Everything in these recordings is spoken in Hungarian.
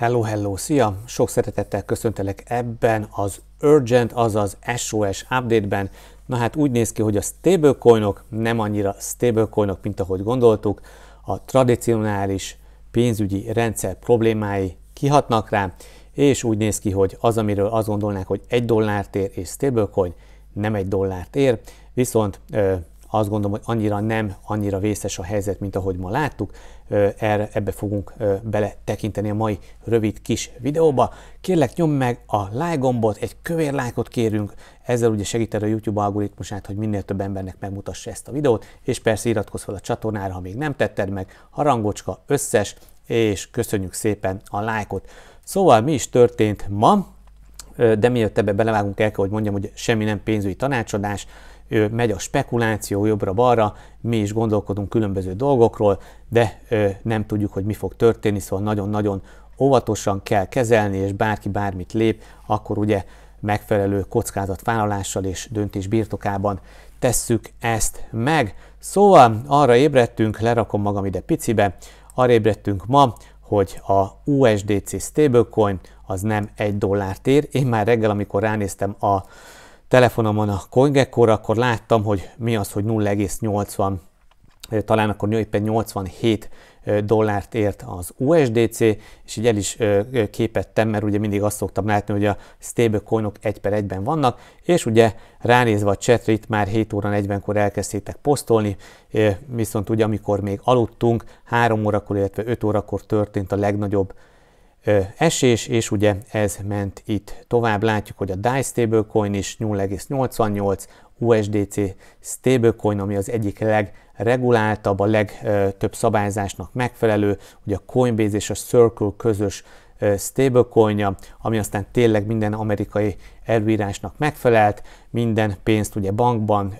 Hello, hello, szia! Sok szeretettel köszöntelek ebben az Urgent, azaz SOS update-ben. Na hát úgy néz ki, hogy a stablecoinok nem annyira stablecoinok, mint ahogy gondoltuk. A tradicionális pénzügyi rendszer problémái kihatnak rá, és úgy néz ki, hogy az, amiről azt gondolnák, hogy egy dollárt ér és stablecoin nem egy dollárt ér, viszont azt gondolom, hogy annyira nem, annyira vészes a helyzet, mint ahogy ma láttuk. Erre, ebbe fogunk bele tekinteni a mai rövid kis videóba. Kérlek, nyomd meg a like gombot, egy kövér lájkot kérünk, ezzel ugye segíted a YouTube algoritmusát, hogy minél több embernek megmutassa ezt a videót, és persze iratkozz fel a csatornára, ha még nem tetted meg, harangocska összes, és köszönjük szépen a lájkot. Szóval mi is történt ma, de mielőtt ebbe belevágunk, el kell, hogy mondjam, hogy semmi nem pénzügyi tanácsadás, megy a spekuláció jobbra-balra, mi is gondolkodunk különböző dolgokról, de nem tudjuk, hogy mi fog történni, szóval nagyon-nagyon óvatosan kell kezelni, és bárki bármit lép, akkor ugye megfelelő kockázatvállalással és döntés birtokában tesszük ezt meg. Szóval arra ébredtünk, lerakom magam ide picibe, arra ébredtünk ma, hogy a USDC stablecoin az nem egy dollárt ér. Én már reggel, amikor ránéztem a telefonomon a coingecko akkor láttam, hogy mi az, hogy 0,80 talán akkor éppen 87 dollárt ért az USDC, és így el is képettem, mert ugye mindig azt szoktam látni, hogy a stablecoinok egy per egyben vannak, és ugye ránézve a chatre itt már 7 óra 40-kor elkezdtétek posztolni, viszont ugye amikor még aludtunk, 3 órakor, illetve 5 órakor történt a legnagyobb esés, és ugye ez ment itt tovább. Látjuk, hogy a DAI stablecoin is 0,88, USDC stablecoin, ami az egyik legreguláltabb, a legtöbb szabályzásnak megfelelő, ugye a Coinbase és a Circle közös stablecoinja, ami aztán tényleg minden amerikai elvírásnak megfelelt, minden pénzt ugye bankban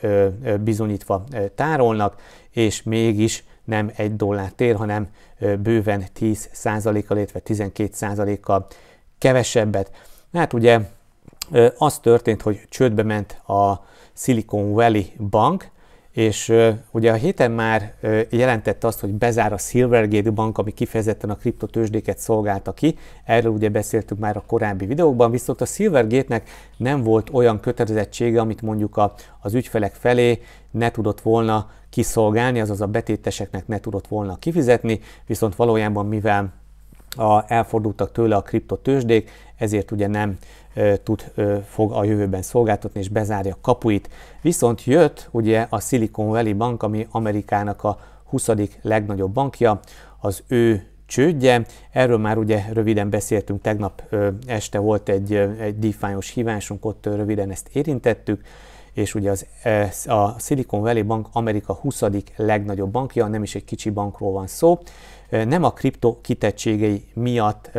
bizonyítva tárolnak, és mégis nem egy dollárt ér, hanem bőven 10%-kal, illetve 12%-kal kevesebbet. Hát ugye az történt, hogy csődbe ment a Silicon Valley Bank, és ugye a héten már jelentette azt, hogy bezár a Silvergate Bank, ami kifejezetten a kriptotősdéket szolgálta ki. Erről ugye beszéltük már a korábbi videókban, viszont a Silvergate-nek nem volt olyan kötelezettsége, amit mondjuk a, az ügyfelek felé ne tudott volna kiszolgálni, azaz a betéteseknek ne tudott volna kifizetni, viszont valójában mivel a, elfordultak tőle a kriptotősdék, ezért ugye nem e, tud, e, fog a jövőben szolgáltatni és bezárja kapuit. Viszont jött ugye a Silicon Valley Bank, ami Amerikának a 20. legnagyobb bankja, az ő csődje. Erről már ugye röviden beszéltünk, tegnap este volt egy, egy díjfányos hívásunk, ott röviden ezt érintettük és ugye az, e, a Silicon Valley Bank Amerika 20. legnagyobb bankja, nem is egy kicsi bankról van szó. Nem a kripto kitettségei miatt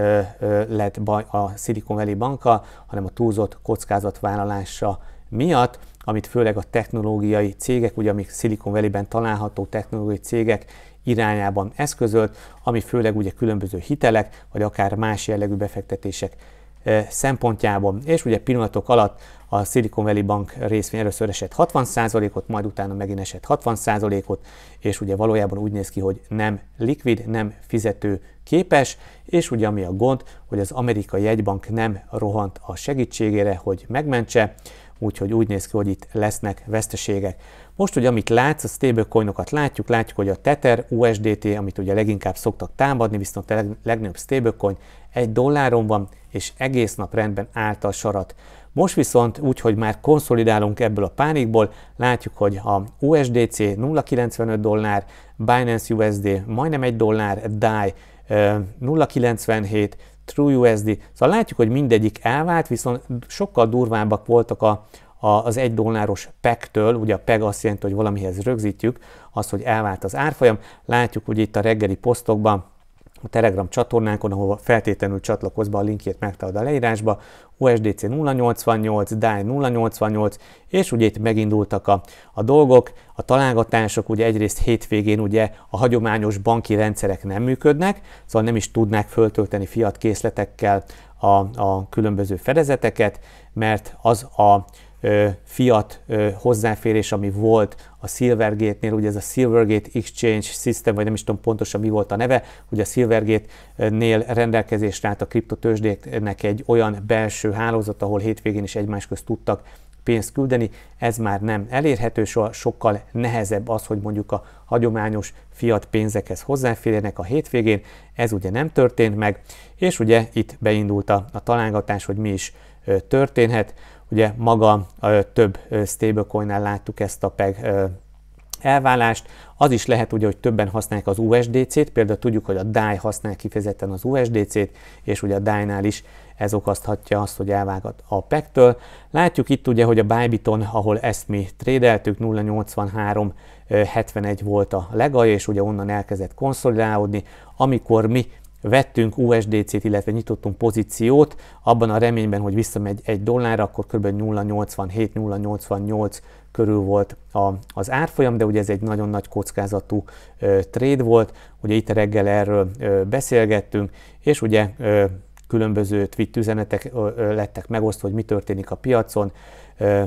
lett baj a Silicon Valley banka, hanem a túlzott kockázatvállalása miatt, amit főleg a technológiai cégek, ugye amik Silicon Valley-ben található technológiai cégek irányában eszközölt, ami főleg ugye különböző hitelek, vagy akár más jellegű befektetések szempontjából. És ugye pillanatok alatt a Silicon Valley Bank részvény először esett 60%-ot, majd utána megint esett 60%-ot, és ugye valójában úgy néz ki, hogy nem likvid, nem fizető képes, és ugye ami a gond, hogy az amerikai jegybank nem rohant a segítségére, hogy megmentse, úgyhogy úgy néz ki, hogy itt lesznek veszteségek. Most ugye amit látsz, a stablecoinokat látjuk, látjuk, hogy a Tether, USDT, amit ugye leginkább szoktak támadni, viszont a legnagyobb stablecoin egy dolláron van, és egész nap rendben állt a sarat. Most viszont úgy, hogy már konszolidálunk ebből a pánikból, látjuk, hogy a USDC 0,95 dollár, Binance USD majdnem 1 dollár, DAI 0,97, True USD, szóval látjuk, hogy mindegyik elvált, viszont sokkal durvábbak voltak a, a, az egy dolláros PEG-től, ugye a PEG azt jelenti, hogy valamihez rögzítjük, az, hogy elvált az árfolyam, látjuk hogy itt a reggeli posztokban, a Telegram csatornánkon, ahova feltétlenül csatlakozz a linkjét megtalad a leírásba, USDC 088, DAI 088, és ugye itt megindultak a, a dolgok, a találgatások, ugye egyrészt hétvégén ugye a hagyományos banki rendszerek nem működnek, szóval nem is tudnák föltölteni fiat készletekkel a, a különböző fedezeteket, mert az a fiat hozzáférés, ami volt a Silvergate-nél, ugye ez a Silvergate Exchange System, vagy nem is tudom pontosan mi volt a neve, ugye a Silvergate-nél rendelkezésre állt a kriptotősdéknek egy olyan belső hálózat, ahol hétvégén is egymás közt tudtak pénzt küldeni, ez már nem elérhető, soha, sokkal nehezebb az, hogy mondjuk a hagyományos fiat pénzekhez hozzáférjenek a hétvégén, ez ugye nem történt meg, és ugye itt beindult a, a találgatás, hogy mi is történhet. Ugye maga a több stablecoin-nál láttuk ezt a PEG elválást. Az is lehet ugye, hogy többen használják az USDC-t, például tudjuk, hogy a DAI használ kifejezetten az USDC-t, és ugye a DAI-nál is ez okozhatja azt, hogy elvágat a PEC-től. Látjuk itt ugye, hogy a Bybiton, ahol ezt mi trédeltük, 0,8371 volt a legalja, és ugye onnan elkezdett konszolidálódni. Amikor mi vettünk USDC-t, illetve nyitottunk pozíciót, abban a reményben, hogy visszamegy egy dollárra, akkor kb. 0,87-0,88 körül volt a, az árfolyam, de ugye ez egy nagyon nagy kockázatú ö, trade volt, ugye itt reggel erről ö, beszélgettünk, és ugye ö, különböző tweet üzenetek ö, ö, lettek megosztva, hogy mi történik a piacon, ö,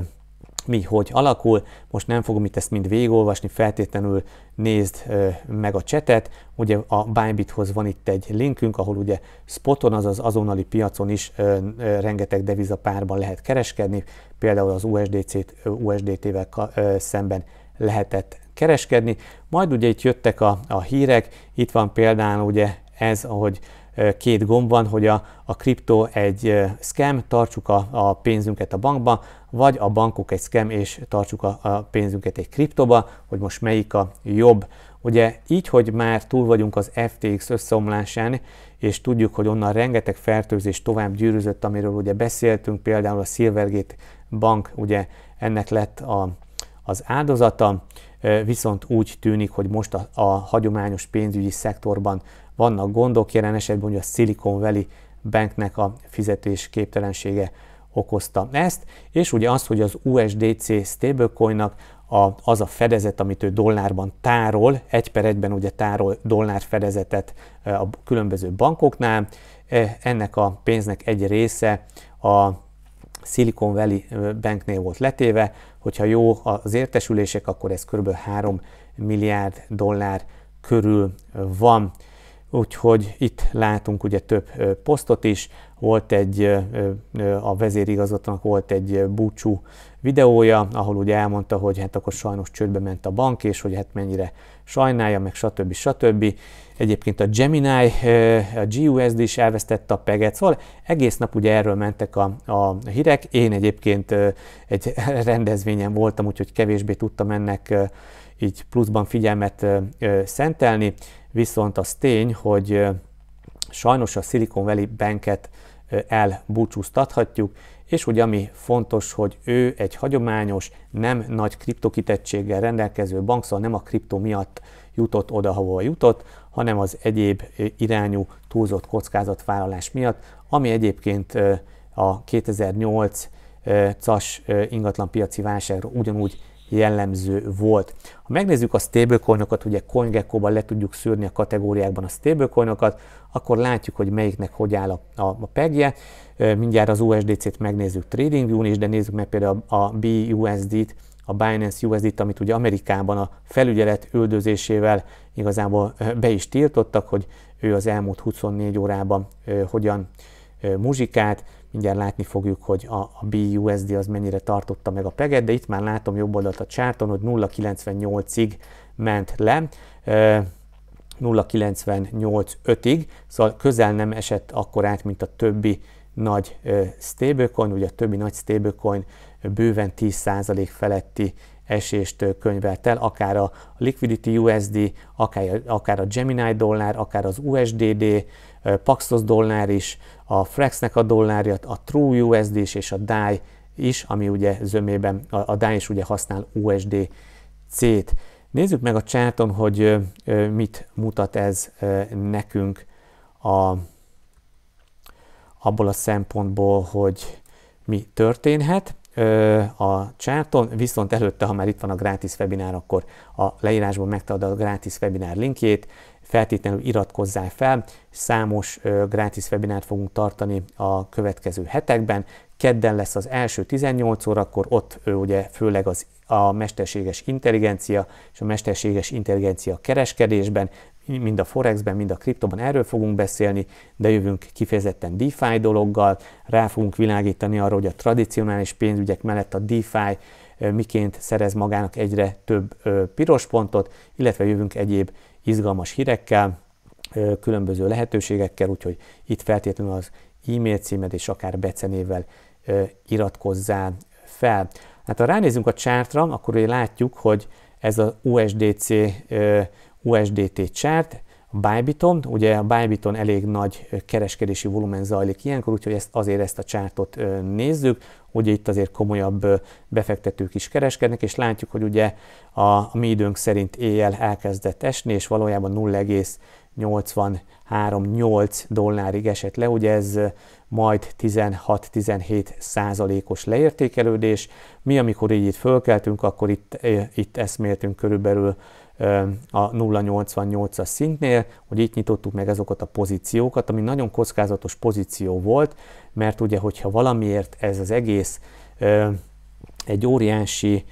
mi hogy alakul. Most nem fogom itt ezt mind végigolvasni, feltétlenül nézd meg a csetet. Ugye a Bybithoz van itt egy linkünk, ahol ugye spoton, azaz azonnali piacon is rengeteg devizapárban lehet kereskedni, például az USDC-t USDT-vel szemben lehetett kereskedni. Majd ugye itt jöttek a, a hírek, itt van például ugye ez, ahogy két gomb van, hogy a, a kriptó egy scam, tartsuk a, a pénzünket a bankba, vagy a bankok egy scam, és tartsuk a, a pénzünket egy kriptóba, hogy most melyik a jobb. Ugye így, hogy már túl vagyunk az FTX összeomlásán, és tudjuk, hogy onnan rengeteg fertőzés tovább gyűrűzött, amiről ugye beszéltünk, például a Silvergate bank, ugye ennek lett a, az áldozata, viszont úgy tűnik, hogy most a, a hagyományos pénzügyi szektorban vannak gondok, jelen esetben a Silicon Valley Banknek a fizetés képtelensége okozta ezt, és ugye az, hogy az USDC stablecoinnak a, az a fedezet, amit ő dollárban tárol, egy per egyben ugye tárol dollár fedezetet a különböző bankoknál, ennek a pénznek egy része a Silicon Valley Banknél volt letéve, hogyha jó az értesülések, akkor ez kb. 3 milliárd dollár körül van. Úgyhogy itt látunk ugye több posztot is, volt egy, a vezérigazgatónak volt egy búcsú videója, ahol ugye elmondta, hogy hát akkor sajnos csődbe ment a bank, és hogy hát mennyire sajnálja, meg stb. stb. Egyébként a Gemini, a GUSD is elvesztette a peget, szóval egész nap ugye erről mentek a, a hírek. Én egyébként egy rendezvényen voltam, úgyhogy kevésbé tudtam ennek így pluszban figyelmet szentelni, viszont az tény, hogy sajnos a Silicon Valley Banket elbúcsúztathatjuk, és ugye ami fontos, hogy ő egy hagyományos, nem nagy kriptokitettséggel rendelkező bank, szóval nem a kriptó miatt jutott oda, ahova jutott, hanem az egyéb irányú túlzott kockázatvállalás miatt, ami egyébként a 2008-as ingatlanpiaci válságra ugyanúgy jellemző volt. Ha megnézzük a stablecoinokat, ugye CoinGecko-ban le tudjuk szűrni a kategóriákban a stablecoinokat, akkor látjuk, hogy melyiknek hogy áll a, a, a pegje. Mindjárt az USDC-t megnézzük TradingView-n is, de nézzük meg például a, a BUSD-t, a Binance USD-t, amit ugye Amerikában a felügyelet üldözésével igazából be is tiltottak, hogy ő az elmúlt 24 órában hogyan muzsikált mindjárt látni fogjuk, hogy a, a BUSD az mennyire tartotta meg a peget, de itt már látom jobb oldalt a csárton, hogy 0,98-ig ment le. 0,98-5-ig, szóval közel nem esett akkor át, mint a többi nagy stablecoin, ugye a többi nagy stablecoin bőven 10% feletti esést könyvelt el, akár a Liquidity USD, akár, akár a Gemini dollár, akár az USDD, Paxos dollár is, a Frexnek a dollárja, a True USD is és a DAI is, ami ugye zömében, a, a DAI is ugye használ USDC-t. Nézzük meg a csárton, hogy mit mutat ez nekünk a, abból a szempontból, hogy mi történhet a csárton, viszont előtte, ha már itt van a gratis webinár, akkor a leírásban megtalálod a gratis webinár linkjét, feltétlenül iratkozzál fel, számos gratis webinárt fogunk tartani a következő hetekben, kedden lesz az első 18 órakor, ott ugye főleg az a mesterséges intelligencia és a mesterséges intelligencia kereskedésben, mind a Forexben, mind a kriptoban erről fogunk beszélni, de jövünk kifejezetten DeFi dologgal, rá fogunk világítani arra, hogy a tradicionális pénzügyek mellett a DeFi miként szerez magának egyre több piros pontot, illetve jövünk egyéb izgalmas hírekkel, különböző lehetőségekkel, úgyhogy itt feltétlenül az e-mail címed és akár becenével iratkozzál fel. Hát ha ránézünk a csártra, akkor ugye látjuk, hogy ez az USDC USDT chart, a Bybiton, ugye a Bybiton elég nagy kereskedési volumen zajlik ilyenkor, úgyhogy ezt, azért ezt a csártot nézzük, ugye itt azért komolyabb befektetők is kereskednek, és látjuk, hogy ugye a, a mi időnk szerint éjjel elkezdett esni, és valójában 0,83-8 dollárig esett le, ugye ez majd 16-17 százalékos leértékelődés. Mi, amikor így itt fölkeltünk, akkor itt, itt eszméltünk körülbelül a 0,88-as szintnél, hogy itt nyitottuk meg azokat a pozíciókat, ami nagyon kockázatos pozíció volt, mert ugye, hogyha valamiért ez az egész egy óriási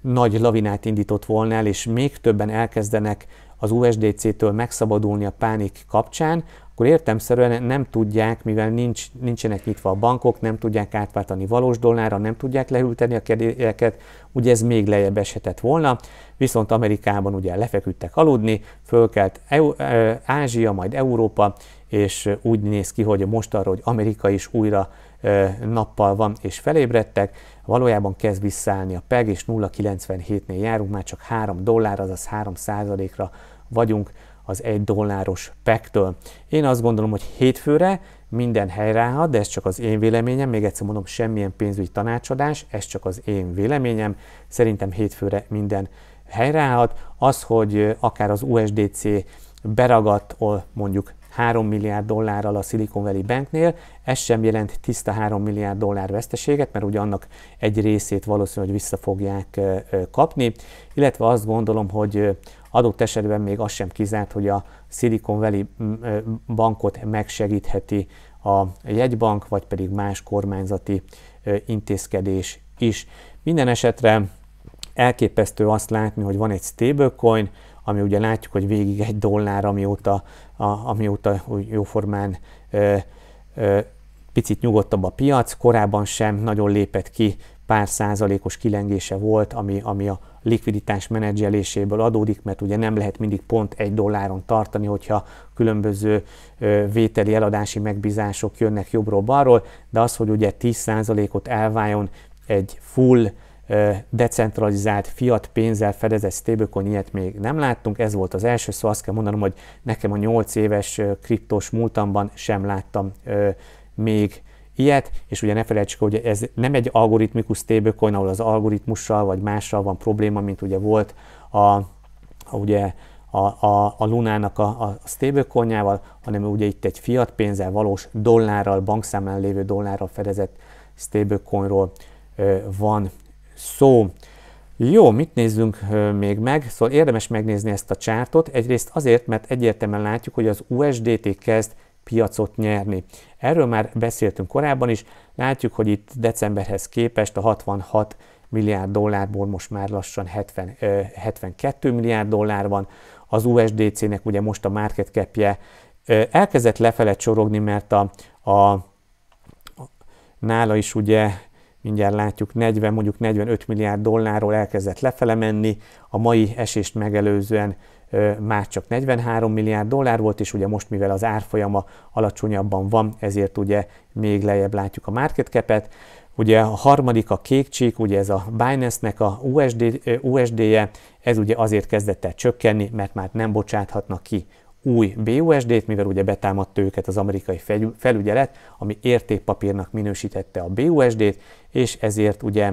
nagy lavinát indított volna el, és még többen elkezdenek az USDC-től megszabadulni a pánik kapcsán, akkor értemszerűen nem tudják, mivel nincs, nincsenek nyitva a bankok, nem tudják átváltani valós dollárra, nem tudják leülteni a kedélyeket, ugye ez még lejjebb eshetett volna, viszont Amerikában ugye lefeküdtek aludni, fölkelt EU, Ázsia, majd Európa, és úgy néz ki, hogy most arra, hogy Amerika is újra nappal van, és felébredtek, Valójában kezd visszaállni a PEG, és 0,97-nél járunk, már csak 3 dollár, azaz 3 ra vagyunk az 1 dolláros PEG-től. Én azt gondolom, hogy hétfőre minden helyreállhat, de ez csak az én véleményem, még egyszer mondom, semmilyen pénzügyi tanácsadás, ez csak az én véleményem. Szerintem hétfőre minden helyreállhat. Az, hogy akár az USDC beragadt, mondjuk 3 milliárd dollárral a Silicon Valley Banknél. Ez sem jelent tiszta 3 milliárd dollár veszteséget, mert ugye annak egy részét valószínűleg vissza fogják kapni, illetve azt gondolom, hogy adott esetben még az sem kizárt, hogy a Silicon Valley bankot megsegítheti a jegybank, vagy pedig más kormányzati intézkedés is. Minden esetre elképesztő azt látni, hogy van egy stablecoin, ami ugye látjuk, hogy végig egy dollár, amióta, a, amióta jóformán ö, ö, picit nyugodtabb a piac, korábban sem nagyon lépett ki, pár százalékos kilengése volt, ami, ami a likviditás menedzseléséből adódik, mert ugye nem lehet mindig pont egy dolláron tartani, hogyha különböző vételi eladási megbízások jönnek jobbról-balról, de az, hogy ugye 10 százalékot elváljon egy full decentralizált fiat pénzzel fedezett stablecoin ilyet még nem láttunk. Ez volt az első, szóval azt kell mondanom, hogy nekem a 8 éves kriptos múltamban sem láttam még ilyet, és ugye ne felejtsük, hogy ez nem egy algoritmikus stablecoin, ahol az algoritmussal vagy mással van probléma, mint ugye volt a, a ugye a, a, a Lunának a, a stablecoinjával, hanem ugye itt egy fiat pénzzel, valós dollárral, bankszámlán lévő dollárral fedezett stablecoinról van szó. Jó, mit nézzünk még meg? Szóval érdemes megnézni ezt a csártot. Egyrészt azért, mert egyértelműen látjuk, hogy az USDT kezd piacot nyerni. Erről már beszéltünk korábban is, látjuk, hogy itt decemberhez képest a 66 milliárd dollárból most már lassan 70, 72 milliárd dollár van. Az USDC-nek ugye most a market cap-je elkezdett lefele csorogni, mert a, a nála is ugye mindjárt látjuk, 40, mondjuk 45 milliárd dollárról elkezdett lefele menni, a mai esést megelőzően már csak 43 milliárd dollár volt, és ugye most, mivel az árfolyama alacsonyabban van, ezért ugye még lejjebb látjuk a market cap-et. Ugye a harmadik a kék csík, ugye ez a Binance-nek a USD, USD-je, ez ugye azért kezdett el csökkenni, mert már nem bocsáthatnak ki új BUSD-t, mivel ugye betámadt őket az amerikai felügyelet, ami értékpapírnak minősítette a BUSD-t, és ezért ugye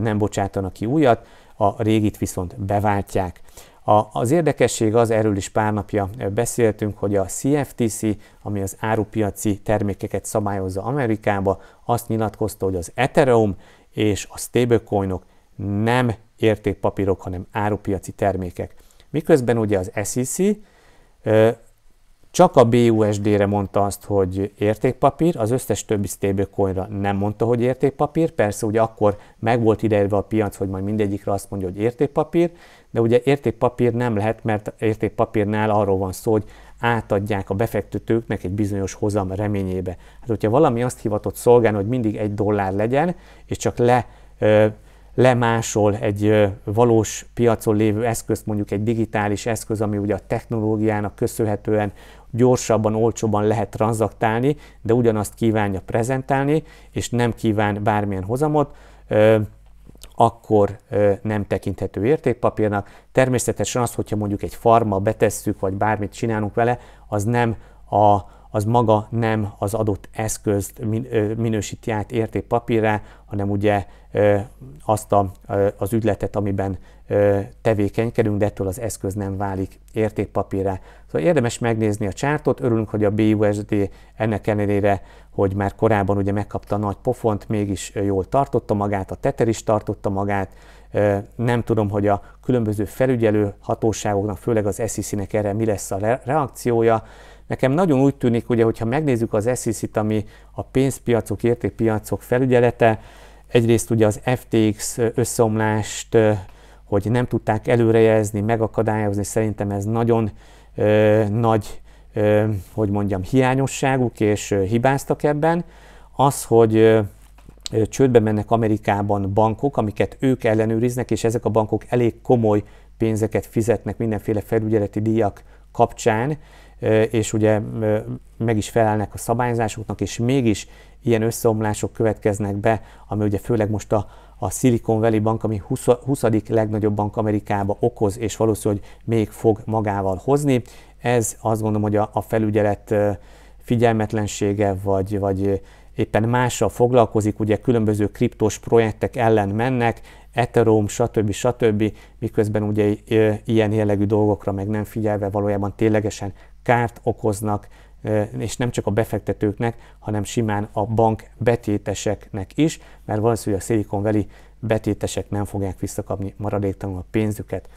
nem bocsátanak ki újat, a régit viszont beváltják. A, az érdekesség az, erről is pár napja beszéltünk, hogy a CFTC, ami az árupiaci termékeket szabályozza Amerikába, azt nyilatkozta, hogy az Ethereum és a stablecoinok nem értékpapírok, hanem árupiaci termékek. Miközben ugye az SEC, csak a BUSD-re mondta azt, hogy értékpapír, az összes többi stablecoinra nem mondta, hogy értékpapír. Persze ugye akkor meg volt ideérve a piac, hogy majd mindegyikre azt mondja, hogy értékpapír, de ugye értékpapír nem lehet, mert értékpapírnál arról van szó, hogy átadják a befektetőknek egy bizonyos hozam reményébe. Hát hogyha valami azt hivatott szolgálni, hogy mindig egy dollár legyen, és csak le lemásol egy valós piacon lévő eszközt, mondjuk egy digitális eszköz, ami ugye a technológiának köszönhetően gyorsabban, olcsóbban lehet tranzaktálni, de ugyanazt kívánja prezentálni, és nem kíván bármilyen hozamot, akkor nem tekinthető értékpapírnak. Természetesen az, hogyha mondjuk egy farma betesszük, vagy bármit csinálunk vele, az nem a az maga nem az adott eszközt minősíti át értékpapírra, hanem ugye azt a, az ügyletet, amiben tevékenykedünk, de ettől az eszköz nem válik értékpapírra. Szóval érdemes megnézni a csártot, örülünk, hogy a BUSD ennek ellenére, hogy már korábban ugye megkapta a nagy pofont, mégis jól tartotta magát, a teter is tartotta magát, nem tudom, hogy a különböző felügyelő hatóságoknak, főleg az SEC-nek erre mi lesz a reakciója, Nekem nagyon úgy tűnik, ugye, hogyha megnézzük az SEC-t, ami a pénzpiacok, értékpiacok felügyelete, egyrészt ugye az FTX összeomlást, hogy nem tudták előrejelzni, megakadályozni, szerintem ez nagyon ö, nagy, ö, hogy mondjam, hiányosságuk, és hibáztak ebben. Az, hogy ö, csődbe mennek Amerikában bankok, amiket ők ellenőriznek, és ezek a bankok elég komoly pénzeket fizetnek mindenféle felügyeleti díjak kapcsán, és ugye meg is felelnek a szabályzásoknak, és mégis ilyen összeomlások következnek be, ami ugye főleg most a, a Silicon Valley Bank, ami 20. 20. legnagyobb bank Amerikába okoz, és valószínűleg még fog magával hozni. Ez azt gondolom, hogy a, a felügyelet figyelmetlensége, vagy, vagy éppen mással foglalkozik, ugye különböző kriptos projektek ellen mennek, Ethereum, stb. stb., miközben ugye ilyen jellegű dolgokra meg nem figyelve valójában ténylegesen kárt okoznak, és nem csak a befektetőknek, hanem simán a bank betéteseknek is, mert valószínűleg a Silicon Valley betétesek nem fogják visszakapni maradéktalanul a pénzüket.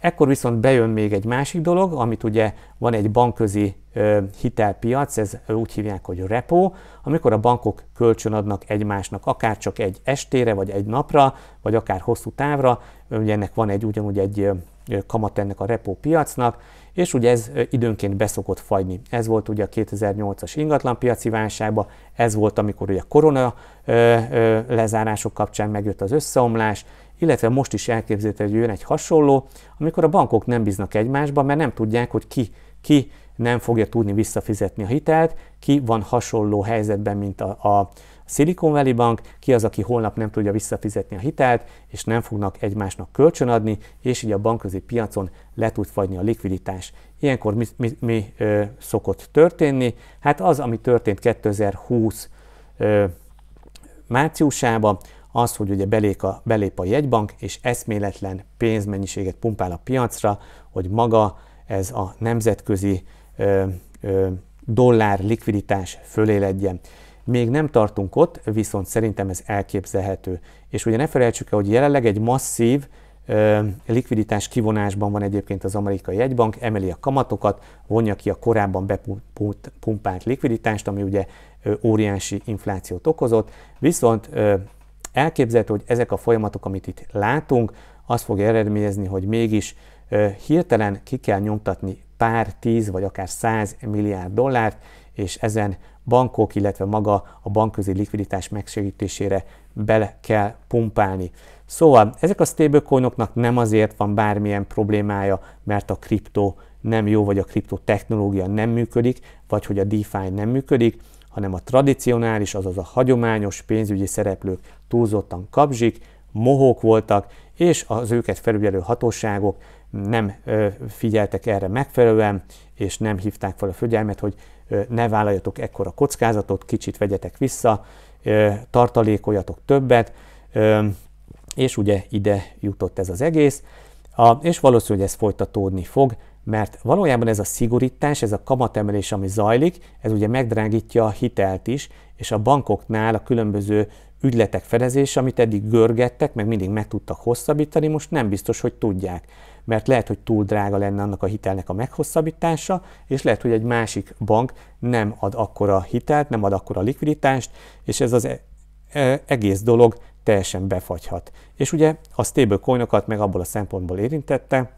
Ekkor viszont bejön még egy másik dolog, amit ugye van egy bankközi hitelpiac, ez úgy hívják, hogy repo, amikor a bankok kölcsönadnak egymásnak, akár csak egy estére, vagy egy napra, vagy akár hosszú távra, ugye ennek van egy ugyanúgy egy kamat ennek a repo piacnak, és ugye ez időnként beszokott fagyni. Ez volt ugye a 2008-as ingatlanpiaci válságban, ez volt, amikor ugye a korona lezárások kapcsán megjött az összeomlás, illetve most is elképzelhető, hogy jön egy hasonló, amikor a bankok nem bíznak egymásba, mert nem tudják, hogy ki, ki nem fogja tudni visszafizetni a hitelt, ki van hasonló helyzetben, mint a, a Silicon Valley Bank, ki az, aki holnap nem tudja visszafizetni a hitelt, és nem fognak egymásnak kölcsönadni, és így a bankközi piacon le tud fagyni a likviditás. Ilyenkor mi, mi, mi ö, szokott történni? Hát az, ami történt 2020 ö, márciusában, az, hogy ugye belép a, belép a jegybank, és eszméletlen pénzmennyiséget pumpál a piacra, hogy maga ez a nemzetközi ö, ö, dollár likviditás föléledjen. Még nem tartunk ott, viszont szerintem ez elképzelhető. És ugye ne felejtsük el, hogy jelenleg egy masszív likviditás kivonásban van egyébként az amerikai jegybank, emeli a kamatokat, vonja ki a korábban bepumpált likviditást, ami ugye óriási inflációt okozott, viszont elképzelhető, hogy ezek a folyamatok, amit itt látunk, az fogja eredményezni, hogy mégis hirtelen ki kell nyomtatni pár tíz vagy akár száz milliárd dollárt, és ezen bankok, illetve maga a bankközi likviditás megsegítésére bele kell pumpálni. Szóval ezek a stablecoinoknak nem azért van bármilyen problémája, mert a kriptó nem jó, vagy a kriptotechnológia nem működik, vagy hogy a DeFi nem működik, hanem a tradicionális, azaz a hagyományos pénzügyi szereplők túlzottan kapzsik, mohók voltak, és az őket felügyelő hatóságok nem figyeltek erre megfelelően, és nem hívták fel a figyelmet, hogy ne vállaljatok ekkora kockázatot, kicsit vegyetek vissza, tartalékoljatok többet, és ugye ide jutott ez az egész, és valószínűleg ez folytatódni fog, mert valójában ez a szigorítás, ez a kamatemelés, ami zajlik, ez ugye megdrágítja a hitelt is, és a bankoknál a különböző ügyletek fedezése, amit eddig görgettek, meg mindig meg tudtak hosszabbítani, most nem biztos, hogy tudják mert lehet, hogy túl drága lenne annak a hitelnek a meghosszabbítása, és lehet, hogy egy másik bank nem ad akkora hitelt, nem ad akkora likviditást, és ez az e, e, egész dolog teljesen befagyhat. És ugye a stablecoinokat meg abból a szempontból érintette,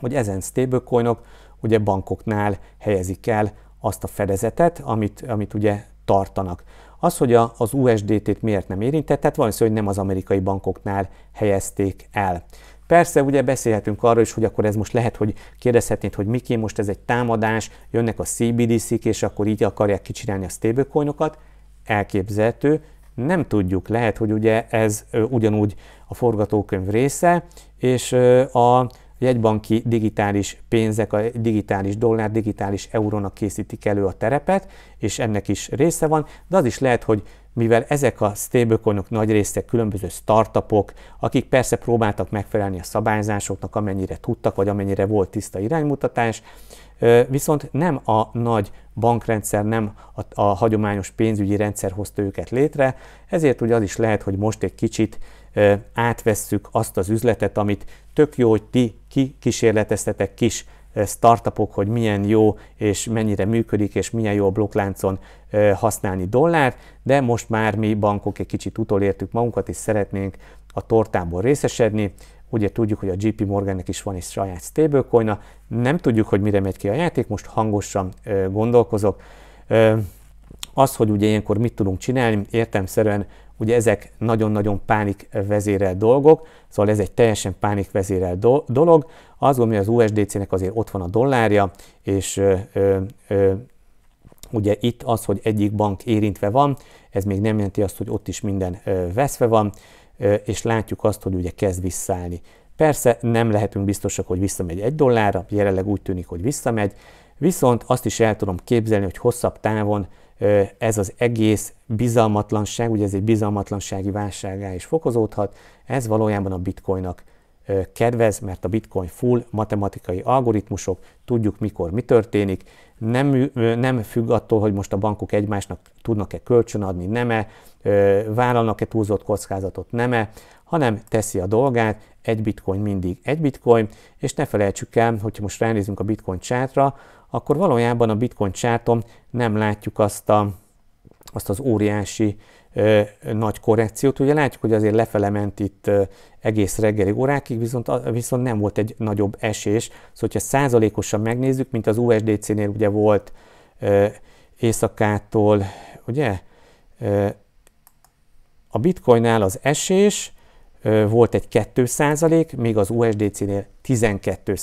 hogy ezen stablecoinok ugye bankoknál helyezik el azt a fedezetet, amit, amit ugye tartanak. Az, hogy a, az USDT-t miért nem érintett, tehát valószínűleg nem az amerikai bankoknál helyezték el. Persze ugye beszélhetünk arról is, hogy akkor ez most lehet, hogy kérdezhetnéd, hogy Miki, most ez egy támadás, jönnek a CBDC-k, és akkor így akarják kicsinálni a stablecoinokat. Elképzelhető, nem tudjuk, lehet, hogy ugye ez ugyanúgy a forgatókönyv része, és a jegybanki digitális pénzek, a digitális dollár, digitális eurónak készítik elő a terepet, és ennek is része van, de az is lehet, hogy mivel ezek a stablecoinok nagy része különböző startupok, akik persze próbáltak megfelelni a szabályzásoknak, amennyire tudtak, vagy amennyire volt tiszta iránymutatás, viszont nem a nagy bankrendszer, nem a, a hagyományos pénzügyi rendszer hozta őket létre, ezért ugye az is lehet, hogy most egy kicsit átvesszük azt az üzletet, amit tök jó, hogy ti kikísérleteztetek kis Eh, startupok, hogy milyen jó és mennyire működik, és milyen jó a blokkláncon eh, használni dollárt, de most már mi bankok egy kicsit utolértük magunkat, és szeretnénk a tortából részesedni. Ugye tudjuk, hogy a JP Morgannek is van egy saját stablecoin -a. nem tudjuk, hogy mire megy ki a játék, most hangosan eh, gondolkozok. Az, hogy ugye ilyenkor mit tudunk csinálni, értemszerűen Ugye ezek nagyon-nagyon pánikvezérel dolgok, szóval ez egy teljesen pánikvezérel dolog. Az, gondolom, hogy az USDC-nek azért ott van a dollárja, és ö, ö, Ugye itt az, hogy egyik bank érintve van, ez még nem jelenti azt, hogy ott is minden veszve van, és látjuk azt, hogy ugye kezd visszaállni. Persze nem lehetünk biztosak, hogy visszamegy egy dollárra, jelenleg úgy tűnik, hogy visszamegy, viszont azt is el tudom képzelni, hogy hosszabb távon ez az egész bizalmatlanság, ugye ez egy bizalmatlansági válságá is fokozódhat, ez valójában a bitcoinnak kedvez, mert a bitcoin full matematikai algoritmusok, tudjuk mikor mi történik, nem, nem függ attól, hogy most a bankok egymásnak tudnak-e kölcsön adni, nem-e, vállalnak-e túlzott kockázatot, nem-e, hanem teszi a dolgát, egy bitcoin mindig egy bitcoin, és ne felejtsük el, hogyha most ránézünk a bitcoin csátra, akkor valójában a bitcoin csáton nem látjuk azt, a, azt az óriási ö, nagy korrekciót. Ugye látjuk, hogy azért lefele ment itt ö, egész reggeli órákig, viszont, viszont nem volt egy nagyobb esés. Szóval, hogyha százalékosan megnézzük, mint az USDC-nél ugye volt ö, éjszakától, ugye, ö, a bitcoinnál az esés, volt egy 2 még az USDC-nél 12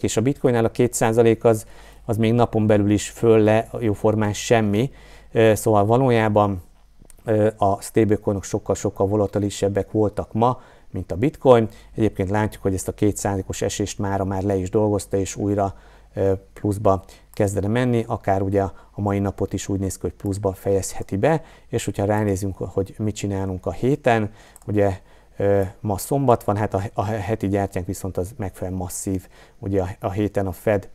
és a bitcoinnál a 2 az az még napon belül is föl le, jóformán semmi. Szóval valójában a stablecoinok sokkal-sokkal volatilisebbek voltak ma, mint a bitcoin. Egyébként látjuk, hogy ezt a kétszázalékos esést mára már le is dolgozta, és újra pluszba kezdene menni, akár ugye a mai napot is úgy néz ki, hogy pluszba fejezheti be, és hogyha ránézünk, hogy mit csinálunk a héten, ugye ma szombat van, hát a, heti gyártyánk viszont az megfelelően masszív, ugye a, a héten a Fed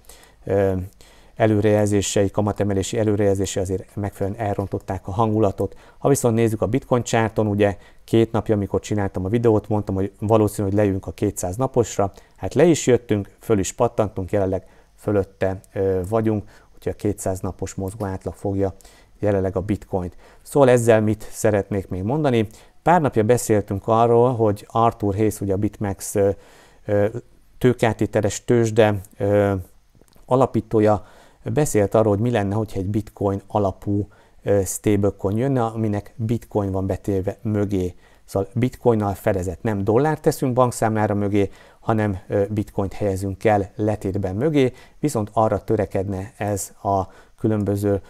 előrejelzései, kamatemelési előrejelzése azért megfelelően elrontották a hangulatot. Ha viszont nézzük a bitcoin csárton, ugye két napja, amikor csináltam a videót, mondtam, hogy valószínű, hogy lejünk a 200 naposra, hát le is jöttünk, föl is pattantunk, jelenleg fölötte ö, vagyunk, úgyhogy a 200 napos mozgó átlag fogja jelenleg a bitcoint. Szóval ezzel mit szeretnék még mondani? Pár napja beszéltünk arról, hogy Arthur Hayes, ugye a Bitmax tőkátéteres tőzsde alapítója beszélt arról, hogy mi lenne, hogyha egy bitcoin alapú stablecoin jönne, aminek bitcoin van betéve mögé. Szóval bitcoinnal fedezett, nem dollárt teszünk bankszámlára mögé, hanem bitcoint helyezünk el letétben mögé, viszont arra törekedne ez a különböző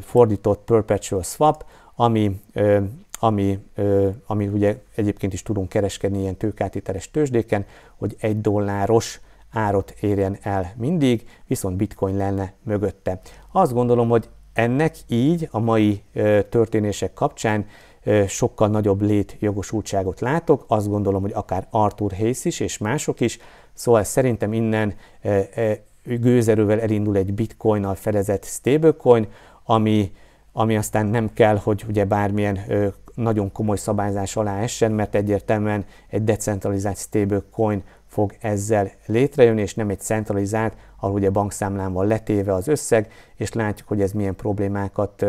fordított perpetual swap, ami, ami, ami ugye egyébként is tudunk kereskedni ilyen tőkátételes tőzsdéken, hogy egy dolláros árat érjen el mindig, viszont bitcoin lenne mögötte. Azt gondolom, hogy ennek így a mai történések kapcsán sokkal nagyobb létjogosultságot látok, azt gondolom, hogy akár Arthur Hayes is és mások is, szóval szerintem innen gőzerővel elindul egy bitcoinnal fedezett stablecoin, ami, ami aztán nem kell, hogy ugye bármilyen nagyon komoly szabályzás alá essen, mert egyértelműen egy decentralizált stablecoin fog ezzel létrejönni, és nem egy centralizált, ahol ugye bankszámlán van letéve az összeg, és látjuk, hogy ez milyen problémákat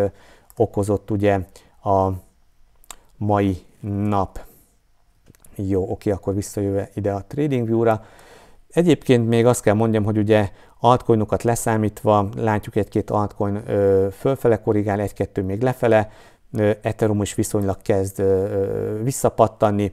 okozott ugye a mai nap. Jó, oké, akkor visszajövő ide a TradingView-ra. Egyébként még azt kell mondjam, hogy ugye altcoinokat leszámítva látjuk egy-két altcoin ö, fölfele korrigál, egy-kettő még lefele, ö, Ethereum is viszonylag kezd ö, visszapattanni,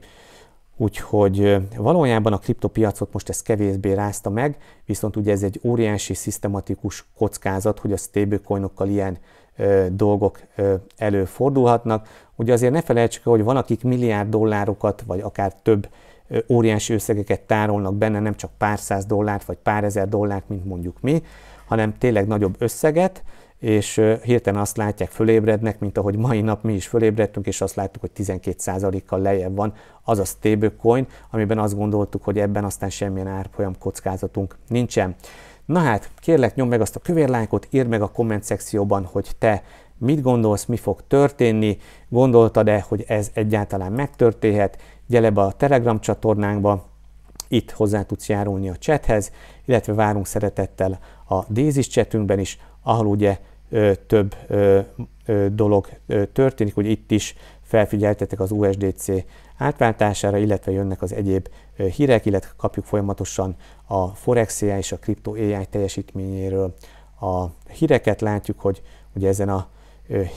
Úgyhogy valójában a kriptopiacot most ez kevésbé rázta meg, viszont ugye ez egy óriási, szisztematikus kockázat, hogy a stablecoinokkal ilyen ö, dolgok ö, előfordulhatnak. Ugye azért ne felejtsük, hogy van, akik milliárd dollárokat, vagy akár több ö, óriási összegeket tárolnak benne, nem csak pár száz dollárt, vagy pár ezer dollárt, mint mondjuk mi, hanem tényleg nagyobb összeget, és hirtelen azt látják, fölébrednek, mint ahogy mai nap mi is fölébredtünk, és azt láttuk, hogy 12%-kal lejjebb van az a stablecoin, amiben azt gondoltuk, hogy ebben aztán semmilyen árfolyam kockázatunk nincsen. Na hát, kérlek nyomd meg azt a kövérlánkot, írd meg a komment szekcióban, hogy te mit gondolsz, mi fog történni, gondoltad-e, hogy ez egyáltalán megtörténhet, gyere be a Telegram csatornánkba, itt hozzá tudsz járulni a chathez, illetve várunk szeretettel a Dézis chatünkben is, ahol ugye több dolog történik, hogy itt is felfigyeltetek az USDC átváltására, illetve jönnek az egyéb hírek, illetve kapjuk folyamatosan a Forex AI és a Crypto AI teljesítményéről a híreket. Látjuk, hogy ugye ezen a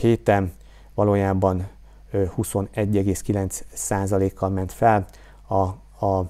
héten valójában 21,9%-kal ment fel, a, a,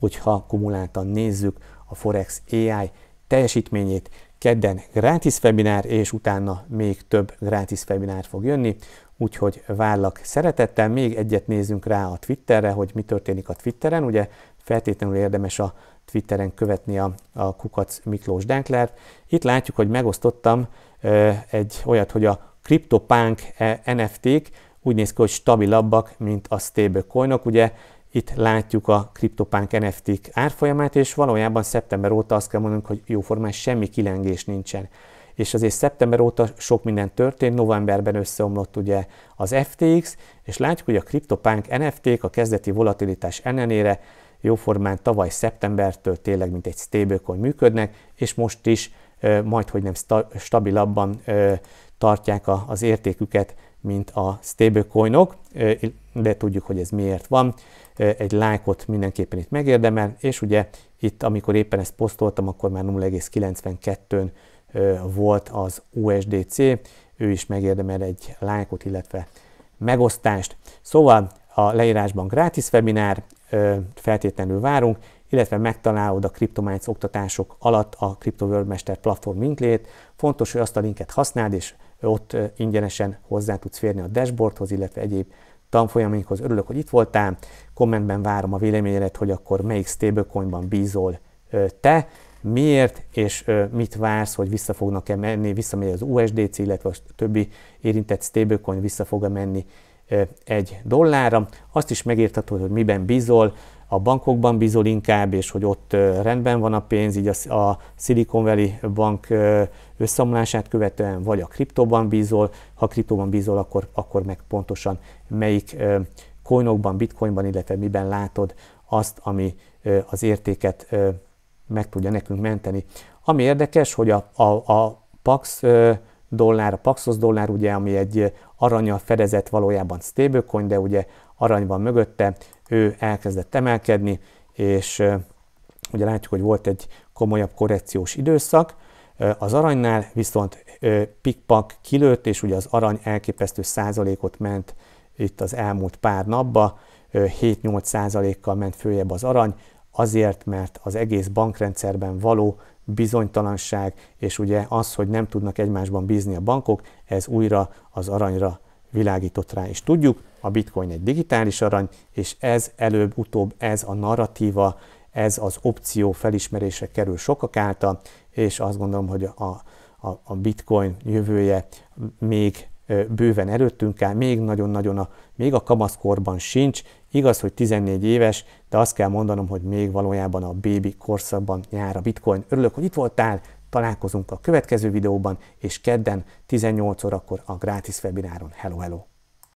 hogyha kumuláltan nézzük a Forex AI teljesítményét, kedden gratis webinár, és utána még több gratis webinár fog jönni, úgyhogy várlak szeretettel. Még egyet nézzünk rá a Twitterre, hogy mi történik a Twitteren. Ugye feltétlenül érdemes a Twitteren követni a, a Kukac Miklós Denklert. Itt látjuk, hogy megosztottam ö, egy olyat, hogy a CryptoPunk NFT-k úgy néz ki, hogy stabilabbak, mint a stablecoinok. Ugye itt látjuk a CryptoPunk NFT-k árfolyamát, és valójában szeptember óta azt kell mondanunk, hogy jóformán semmi kilengés nincsen. És azért szeptember óta sok minden történt, novemberben összeomlott ugye az FTX, és látjuk, hogy a CryptoPunk NFT-k a kezdeti volatilitás ellenére jóformán tavaly szeptembertől tényleg mint egy stablecoin működnek, és most is majd, hogy nem stabilabban tartják a, az értéküket, mint a stablecoinok, de tudjuk, hogy ez miért van. Egy lájkot mindenképpen itt megérdemel, és ugye itt, amikor éppen ezt posztoltam, akkor már 0,92-n volt az USDC, ő is megérdemel egy lájkot, illetve megosztást. Szóval a leírásban gratis webinár, feltétlenül várunk, illetve megtalálod a CryptoMinds oktatások alatt a Crypto World Master platform linklét. Fontos, hogy azt a linket használd, és ott ingyenesen hozzá tudsz férni a dashboardhoz, illetve egyéb tanfolyamainkhoz. Örülök, hogy itt voltál. Kommentben várom a véleményedet, hogy akkor melyik stablecoinban bízol te, miért, és mit vársz, hogy vissza fognak-e menni, visszamegy az USDC, illetve a többi érintett stablecoin vissza fog -e menni egy dollárra. Azt is megírtatod, hogy miben bízol, a bankokban bízol inkább, és hogy ott rendben van a pénz, így a, a Silicon Valley bank összeomlását követően, vagy a kriptóban bízol, ha kriptóban bízol, akkor, akkor meg pontosan melyik coinokban, bitcoinban, illetve miben látod azt, ami az értéket meg tudja nekünk menteni. Ami érdekes, hogy a, a, a Pax dollár, a Paxos dollár ugye, ami egy aranyal fedezett valójában stablecoin, de ugye arany van mögötte, ő elkezdett emelkedni, és ugye látjuk, hogy volt egy komolyabb korrekciós időszak, az aranynál viszont pikpak kilőtt, és ugye az arany elképesztő százalékot ment itt az elmúlt pár napba, 7-8 százalékkal ment följebb az arany, azért, mert az egész bankrendszerben való bizonytalanság, és ugye az, hogy nem tudnak egymásban bízni a bankok, ez újra az aranyra világított rá. És tudjuk, a bitcoin egy digitális arany, és ez előbb-utóbb, ez a narratíva, ez az opció felismerése kerül sokak által, és azt gondolom, hogy a, a, a bitcoin jövője még bőven előttünk áll, még nagyon-nagyon a, még a kamaszkorban sincs, igaz, hogy 14 éves, de azt kell mondanom, hogy még valójában a bébi korszakban jár a bitcoin. Örülök, hogy itt voltál, találkozunk a következő videóban, és kedden 18 órakor a gratis webináron. Hello, hello!